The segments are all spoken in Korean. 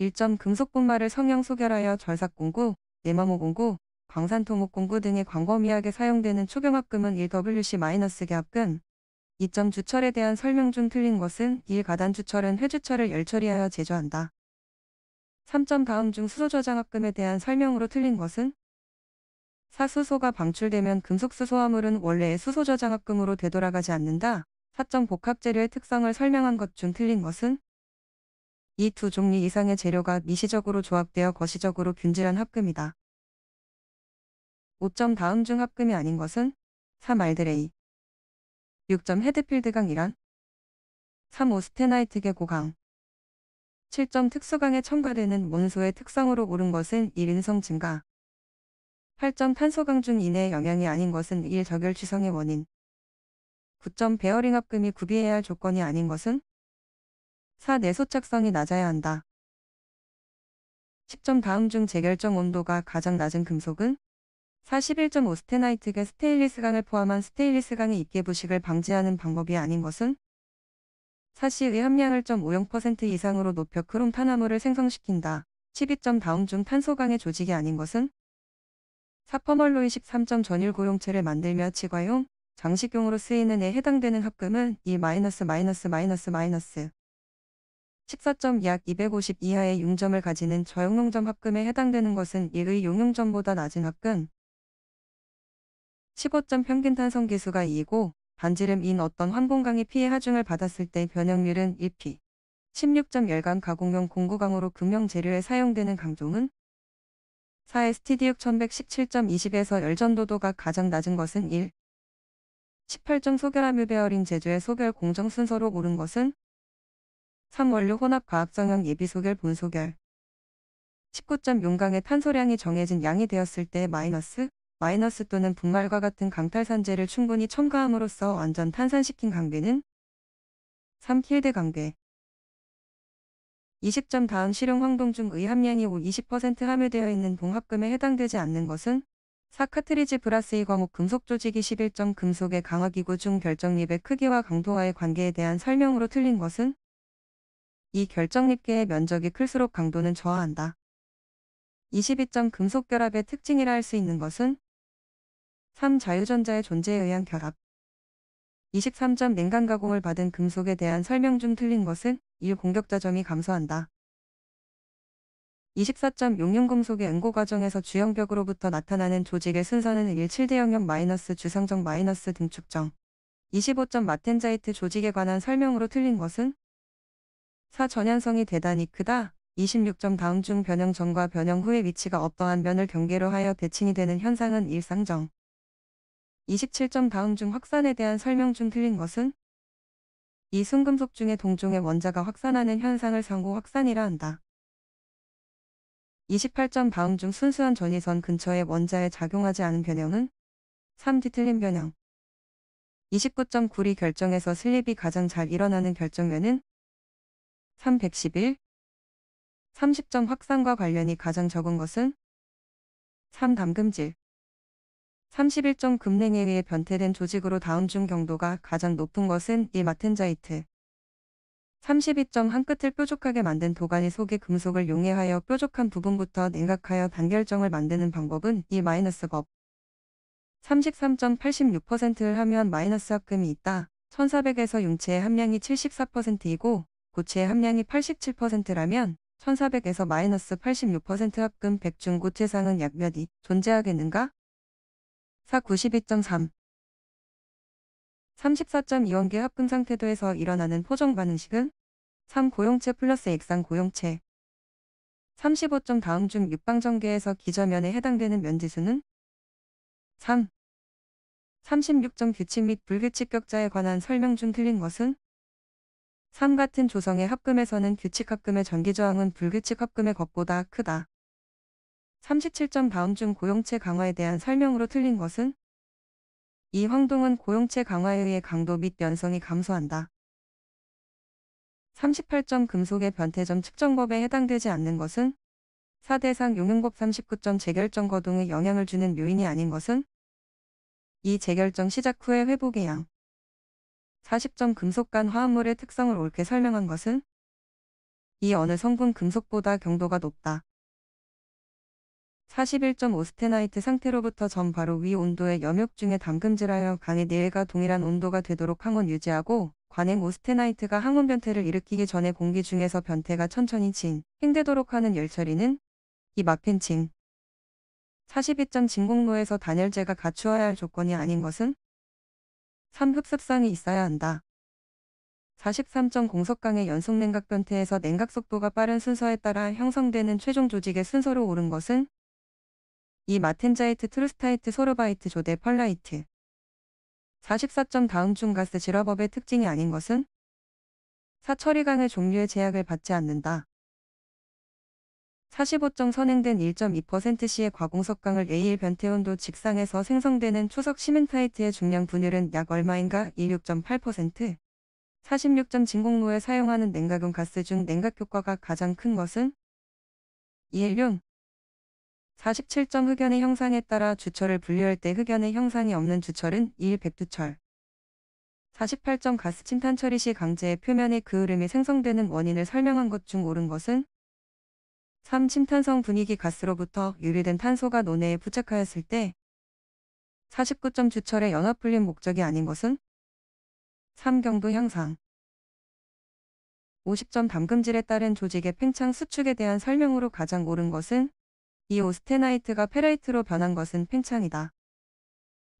일점 금속분말을 성형 소결하여 절삭공구, 네마모공구, 광산토목공구 등의 광범위하게 사용되는 초경합금은 1WC-계합금 2점 주철에 대한 설명 중 틀린 것은 1. 가단 주철은 회주철을 열처리하여 제조한다. 3점 다음 중 수소저장합금에 대한 설명으로 틀린 것은 4수소가 방출되면 금속수소화물은 원래의 수소저장합금으로 되돌아가지 않는다. 4점 복합재료의 특성을 설명한 것 중 틀린 것은 이두 종류 이상의 재료가 미시적으로 조합되어 거시적으로 균질한 합금이다. 5점 다음 중 합금이 아닌 것은 3 알드레이 6점 헤드필드강이란 3 오스테나이트계 고강 7점 특수강에 첨가되는 몬소의 특성으로 오른 것은 1인성 증가 8점 탄소강중 이내의 영향이 아닌 것은 1저결취성의 원인 9점 베어링 합금이 구비해야 할 조건이 아닌 것은 4. 내소착성이 낮아야 한다. 10점 다음 중 재결정 온도가 가장 낮은 금속은 41.5 스테나이트계 스테인리스강을 포함한 스테인리스강의 입계 부식을 방지하는 방법이 아닌 것은 사시의 함량을 0.50% 이상으로 높여 크롬 탄화물을 생성시킨다. 12점 다음 중 탄소강의 조직이 아닌 것은 사퍼멀로이 13점 전일 고용체를 만들며 치과용, 장식용으로 쓰이는 에 해당되는 합금은 이마 마이너스 마이너스 마이너스 식사점 약250 이하의 용점을 가지는 저용용점 합금에 해당되는 것은 1의 용용점보다 낮은 합금 15점 평균 탄성기수가 2이고 반지름인 어떤 환공강이 피해 하중을 받았을 때 변형률은 1P 16점 열강 가공용 공구강으로 금형 재료에 사용되는 강종은 4STD6 1117.20에서 열전도도가 가장 낮은 것은 1 18점 소결함유베어링 제조의 소결 공정 순서로 오른 것은 3원료 혼합 과학성형 예비소결 본소결 19.6강의 탄소량이 정해진 양이 되었을 때 마이너스, 마이너스 또는 분말과 같은 강탈산재를 충분히 첨가함으로써 완전 탄산시킨 강배는 3킬드 강배 20점 다음 실용 황동중 의함량이 5 20% 함유되어 있는 봉합금에 해당되지 않는 것은 사 카트리지 브라스 2광옥 금속 조직이 11점 금속의 강화기구 중 결정립의 크기와 강도와의 관계에 대한 설명으로 틀린 것은 이 결정립계의 면적이 클수록 강도는 저하한다. 22점 금속결합의 특징이라 할 수 있는 것은 3. 자유전자의 존재에 의한 결합 23점 냉간 가공을 받은 금속에 대한 설명 중 틀린 것은 1. 공격자점이 감소한다. 24점 용융금속의 응고 과정에서 주형벽으로부터 나타나는 조직의 순서는 1. 7대 영역 마이너스 주상정 마이너스 등축정 25점 마텐자이트 조직에 관한 설명으로 틀린 것은 사전향성이 대단히 크다. 26점 다음 중 변형 전과 변형 후의 위치가 어떠한 면을 경계로 하여 대칭이 되는 현상은 일상정. 27점 다음 중 확산에 대한 설명 중 틀린 것은 이 순금속 중에 동종의 원자가 확산하는 현상을 상고 확산이라 한다. 28점 다음 중 순수한 전위선 근처의 원자에 작용하지 않은 변형은 3D 틀린 변형. 29.9리 결정에서 슬립이 가장 잘 일어나는 결정면은 311 30점 확산과 관련이 가장 적은 것은 3. 담금질 31점 금냉에 의해 변태된 조직으로 다음중 경도가 가장 높은 것은 이 마텐자이트 32점 한 끝을 뾰족하게 만든 도가니 속의 금속을 용해하여 뾰족한 부분부터 냉각하여 단결정을 만드는 방법은 이 마이너스 법. 33.86%를 하면 마이너스 합금이 있다. 1400에서 융체의 함량이 74%이고 고체의 함량이 87%라면 1400에서 마이너스 86% 합금 100중 고체상은 약 몇이 존재하겠는가? 4 92.3 34.2원계 합금 상태도에서 일어나는 포정 반응식은 3 고용체 플러스 액상 고용체 35점 다음 중육방전계에서 기저면에 해당되는 면지수는 3. 36점 규칙 및 불규칙 격자에 관한 설명 중 틀린 것은 3 같은 조성의 합금에서는 규칙 합금의 전기저항은 불규칙 합금의 것보다 크다. 37점 다음 중 고용체 강화에 대한 설명으로 틀린 것은 이 황동은 고용체 강화에 의해 강도 및 연성이 감소한다. 38점 금속의 변태점 측정법에 해당되지 않는 것은 4대상 용용법 39점 재결정 거동에 영향을 주는 요인이 아닌 것은 이 재결정 시작 후에 회복의 양 40점 금속 간 화합물의 특성을 옳게 설명한 것은 이 어느 성분 금속보다 경도가 높다. 4 1점오스테나이트 상태로부터 전 바로 위 온도의 염역 중에 담금질하여 간의 내외가 동일한 온도가 되도록 항온 유지하고 관행 오스테나이트가 항온 변태를 일으키기 전에 공기 중에서 변태가 천천히 진행되도록 하는 열처리는 이 마펜칭 42점 진공로에서 단열재가 갖추어야 할 조건이 아닌 것은 3흡습성이 있어야 한다. 43.0석강의 연속 냉각 변태에서 냉각 속도가 빠른 순서에 따라 형성되는 최종 조직의 순서로 오른 것은 이 마텐자이트 트루스타이트 소르바이트 조대 펄라이트 44점 다음 중 가스 질화법의 특징이 아닌 것은 사처리강의 종류의 제약을 받지 않는다. 45종 선행된 1.2%의 과공석강을 A1 변태온도 직상에서 생성되는 초석 시멘타이트의 중량 분율은 약 얼마인가 26.8% 46점 진공로에 사용하는 냉각용 가스 중 냉각 효과가 가장 큰 것은 이헬륨 47점 흑연의 형상에 따라 주철을 분류할 때 흑연의 형상이 없는 주철은 2일 백두철 48점 가스 침탄 처리 시 강제의 표면에 그을음이 생성되는 원인을 설명한 것 중 옳은 것은 3. 침탄성 분위기 가스로부터 유리된 탄소가 논에 부착하였을 때 49점 주철의 연합 풀림 목적이 아닌 것은 3경도 향상 50점 담금질에 따른 조직의 팽창 수축에 대한 설명으로 가장 옳은 것은 이 오스테나이트가 페라이트로 변한 것은 팽창이다.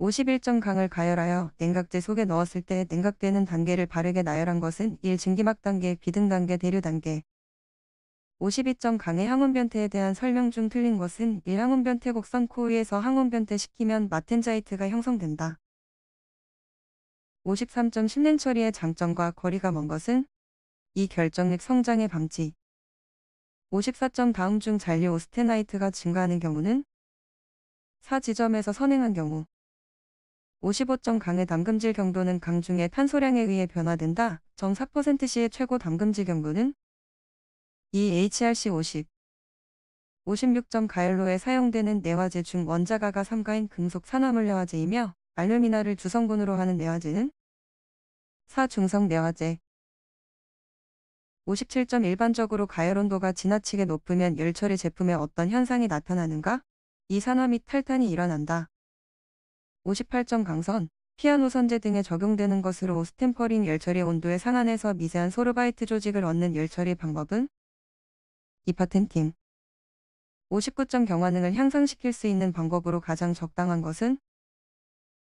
51점 강을 가열하여 냉각제 속에 넣었을 때 냉각되는 단계를 바르게 나열한 것은 1. 증기막 단계, 비등 단계, 대류 단계, 52점 강의 항원변태에 대한 설명 중 틀린 것은 1항원변태 곡선 코위에서 항원변태 시키면 마텐자이트가 형성된다. 53점 심랭 처리의 장점과 거리가 먼 것은 이 결정력 성장의 방지 54점 다음 중 잔류 오스테나이트가 증가하는 경우는 4지점에서 선행한 경우 55점 강의 담금질 경도는 강중의 탄소량에 의해 변화된다. 0 4%시의 최고 담금질 경도는 e HRC50 56점 가열로에 사용되는 내화제 중 원자가가 삼가인 금속 산화물 내화제이며 알루미나를 주성분으로 하는 내화제는 4중성 내화제 57점 일반적으로 가열 온도가 지나치게 높으면 열 처리 제품에 어떤 현상이 나타나는가? 이산화 및 탈탄이 일어난다. 58점 강선 피아노 선제 등에 적용되는 것으로 스탬퍼링 열처리 온도의 상한에서 미세한 소르바이트 조직을 얻는 열처리 방법은 이파텐 팀. 59점 경화능을 향상시킬 수 있는 방법으로 가장 적당한 것은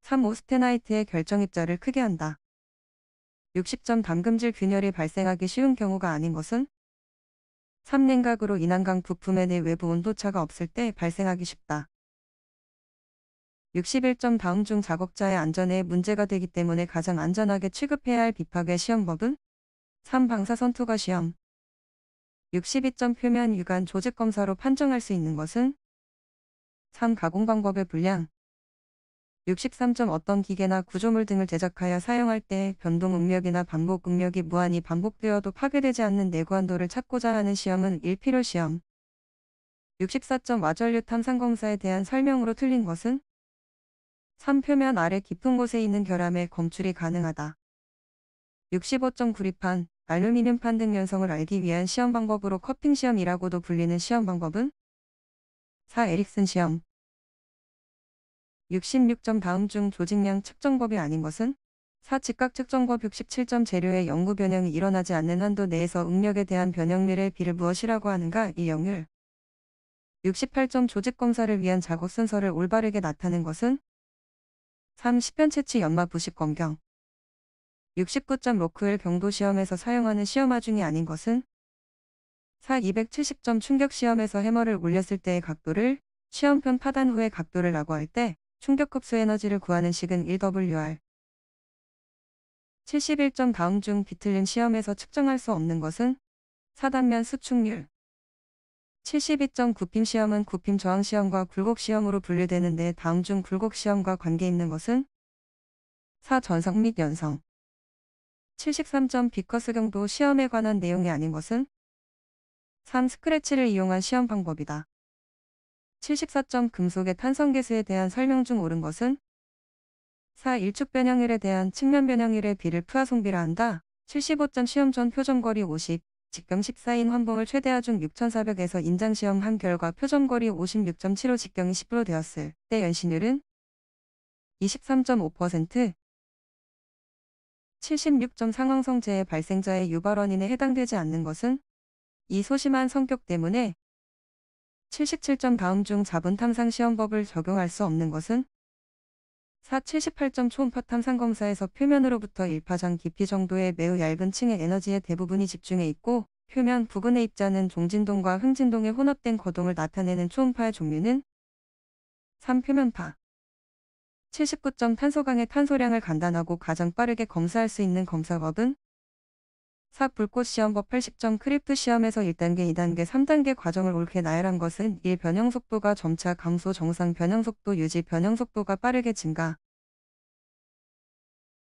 3. 오스테나이트의 결정입자를 크게 한다. 60점 담금질 균열이 발생하기 쉬운 경우가 아닌 것은 3. 냉각으로 인한강 부품에 내 외부 온도차가 없을 때 발생하기 쉽다. 61점 다음 중 작업자의 안전에 문제가 되기 때문에 가장 안전하게 취급해야 할 비파괴 시험법은 3. 방사선 투과 시험 62점 표면 유관 조직 검사로 판정할 수 있는 것은 3. 가공 방법의 분량 63점 어떤 기계나 구조물 등을 제작하여 사용할 때 변동 응력이나 반복 응력이 무한히 반복되어도 파괴되지 않는 내구한도를 찾고자 하는 시험은 1필요 시험 64점 와전류 탐상검사에 대한 설명으로 틀린 것은 3. 표면 아래 깊은 곳에 있는 결함에 검출이 가능하다. 65점 구립판 알루미늄 판등 연성을 알기 위한 시험 방법으로 커핑 시험이라고도 불리는 시험 방법은 4. 에릭슨 시험 66점 다음 중 조직량 측정법이 아닌 것은 4. 직각 측정법 67점 재료의 연구 변형이 일어나지 않는 한도 내에서 응력에 대한 변형률의 비를 무엇이라고 하는가 이 영률 68점 조직 검사를 위한 자국 순서를 올바르게 나타낸 것은 3. 시편 채취 연마 부식 검경 69점 로크웰 경도 시험에서 사용하는 시험화중이 아닌 것은 4. 270점 충격 시험에서 해머를 올렸을 때의 각도를 시험편 파단 후의 각도를 라고 할 때 충격 흡수 에너지를 구하는 식은 1WR 71점 다음 중비틀린 시험에서 측정할 수 없는 것은 4단면 수축률 72.9핌 시험은 9핌 저항 시험과 굴곡 시험으로 분류되는데 다음 중 굴곡 시험과 관계 있는 것은 4. 전성 및 연성 73점 비커 수경도 시험에 관한 내용이 아닌 것은 3. 스크래치를 이용한 시험 방법이다. 74점 금속의 탄성계수에 대한 설명 중 옳은 것은 4. 일축 변형일에 대한 측면 변형일의 비를 푸아송비라 한다. 75점 시험 전 표정거리 50, 직경식 4인 환봉을 최대하 중 6,400에서 인장시험 한 결과 표정거리 56.75 직경이 10% 되었을 때 연신율은 23.5%, 7 6점 상황성재해 발생자의 유발원인에 해당되지 않는 것은 이 소심한 성격 때문에 77점 다음 중 자본탐상시험법을 적용할 수 없는 것은 4. 78점 초음파 탐상검사에서 표면으로부터 1파장 깊이 정도의 매우 얇은 층의 에너지의 대부분이 집중해 있고 표면 부근의 입자는 종진동과 흥진동의 혼합된 거동을 나타내는 초음파의 종류는 3. 표면파 79점 탄소강의 탄소량을 간단하고 가장 빠르게 검사할 수 있는 검사법은 4. 불꽃 시험법 80점 크립트 시험에서 1단계, 2단계, 3단계 과정을 옳게 나열한 것은 1. 변형 속도가 점차 감소 정상 변형 속도 유지 변형 속도가 빠르게 증가